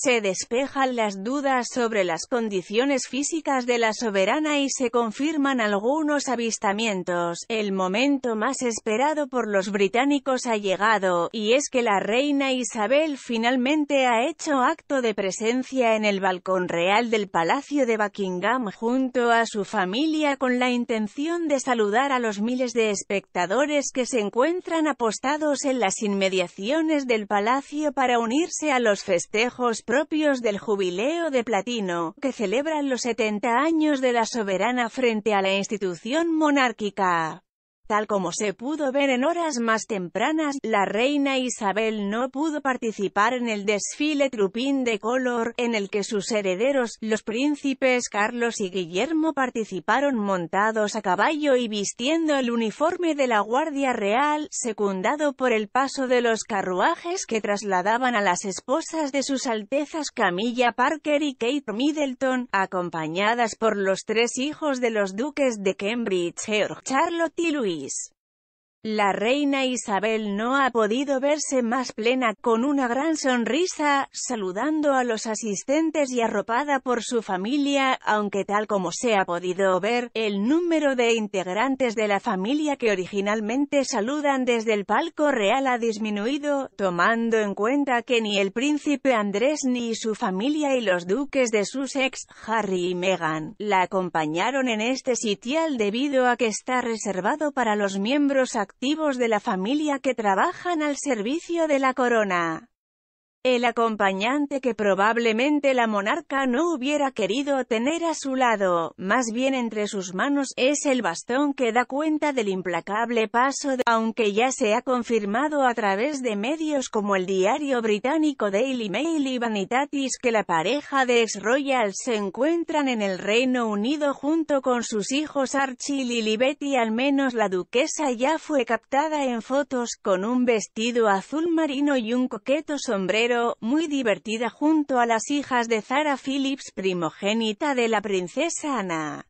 se despejan las dudas sobre las condiciones físicas de la soberana y se confirman algunos avistamientos. El momento más esperado por los británicos ha llegado, y es que la reina Isabel finalmente ha hecho acto de presencia en el balcón real del Palacio de Buckingham junto a su familia con la intención de saludar a los miles de espectadores que se encuentran apostados en las inmediaciones del palacio para unirse a los festejos propios del Jubileo de Platino, que celebran los 70 años de la soberana frente a la institución monárquica. Tal como se pudo ver en horas más tempranas, la reina Isabel no pudo participar en el desfile Trupín de Color, en el que sus herederos, los príncipes Carlos y Guillermo participaron montados a caballo y vistiendo el uniforme de la Guardia Real, secundado por el paso de los carruajes que trasladaban a las esposas de sus altezas Camilla Parker y Kate Middleton, acompañadas por los tres hijos de los duques de Cambridge, George, Charlotte y Louis. movies La reina Isabel no ha podido verse más plena, con una gran sonrisa, saludando a los asistentes y arropada por su familia, aunque tal como se ha podido ver, el número de integrantes de la familia que originalmente saludan desde el palco real ha disminuido, tomando en cuenta que ni el príncipe Andrés ni su familia y los duques de Sussex, Harry y Meghan, la acompañaron en este sitial debido a que está reservado para los miembros actuales activos de la familia que trabajan al servicio de la corona el acompañante que probablemente la monarca no hubiera querido tener a su lado, más bien entre sus manos, es el bastón que da cuenta del implacable paso de, aunque ya se ha confirmado a través de medios como el diario británico Daily Mail y Vanitatis que la pareja de ex-royals se encuentran en el Reino Unido junto con sus hijos Archie y Lily al menos la duquesa ya fue captada en fotos, con un vestido azul marino y un coqueto sombrero muy divertida junto a las hijas de Zara Phillips, primogénita de la princesa Ana.